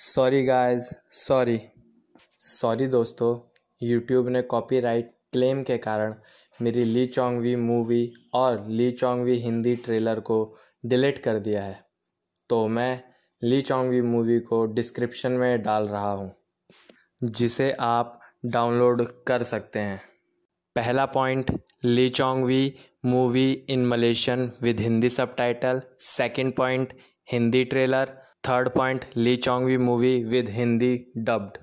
sorry guys sorry sorry दोस्तों YouTube ने copyright claim के कारण मेरी ली चोंगवी मूवी और ली चोंगवी हिंदी ट्रेलर को डिलीट कर दिया है तो मैं ली चोंगवी मूवी को डिस्क्रिप्शन में डाल रहा हूँ जिसे आप डाउनलोड कर सकते हैं पहला point Lee Chong Wei movie in Malaysian with Hindi subtitle second point Hindi trailer third point Lee Chong Wei movie with Hindi dubbed